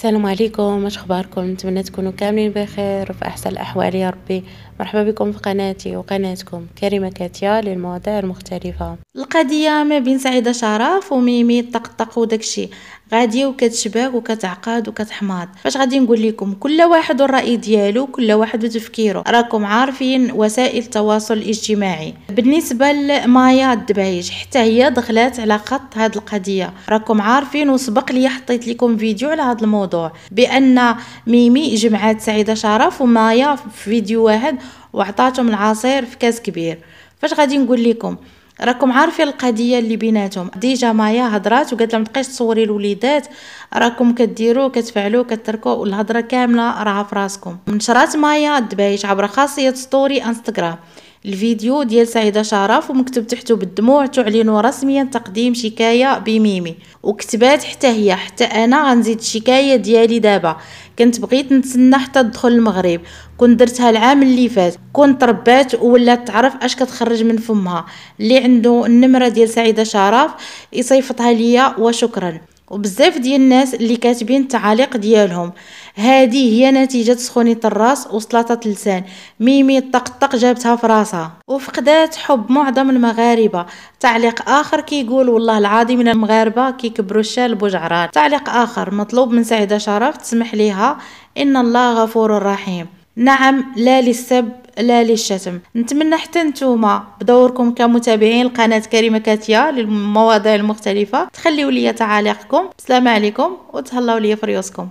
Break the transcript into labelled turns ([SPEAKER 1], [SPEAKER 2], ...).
[SPEAKER 1] السلام عليكم اش اخباركم نتمنى تكونوا كاملين بخير وفي احسن الاحوال يا ربي مرحبا بكم في قناتي وقناتكم كريمه كاتيا للمواضيع المختلفه القضيه ما بين سعيده شرف وميمي طقطق وداكشي غاديه وكتشباك وكتعقد وكتحماض فاش غادي نقول لكم كل واحد والراي ديالو كل واحد وتفكيره راكم عارفين وسائل التواصل الاجتماعي بالنسبه لمايا الدبعيش حتى هي دخلات على خط هاد القضيه راكم عارفين وسبق لي حطيت لكم فيديو على هذا الموضوع بان ميمي جمعات سعيده شرف ومايا في فيديو واحد وعطاتهم العصير في كاس كبير فاش غادي نقول لكم راكم عارفين القضيه اللي بيناتهم ديجا مايا هضرات وقالت لهم تبقيش تصوري الوليدات راكم كديروا كتفعلوا كتركوا والهضره كامله راها في راسكم نشرات مايا الدبايش عبر خاصيه ستوري انستغرام الفيديو ديال سعيدة شرف ومكتوب تحته بالدموع تعلن رسميا تقديم شكاية بميمي وكتبات حتى هي حتى انا غنزيد الشكاية ديالي دابا كنت بغيت نتسنى حتى تدخل المغرب كنت درتها العام اللي فات كنت ربات ولات تعرف اش كتخرج من فمها اللي عنده النمرة ديال سعيدة شرف يصيفطها ليا وشكرا وبزاف ديال الناس اللي كاتبين التعاليق ديالهم هذه هي نتيجة سخونية الراس وسلطه اللسان ميمي الطقطق جابتها في راسها وفقدات حب معظم المغاربة تعليق آخر كيقول كي والله العظيم المغاربة كيكبروا الشال بوجعران تعليق آخر مطلوب من سعيدة شرف تسمح ليها إن الله غفور رحيم نعم لا للسب لا للشتم نتمنى حتى نتوما بدوركم كمتابعين لقناة كريمة كاتيا للمواضيع المختلفة تخليوا لي تعاليقكم السلام عليكم وتهلاو لي فريوسكم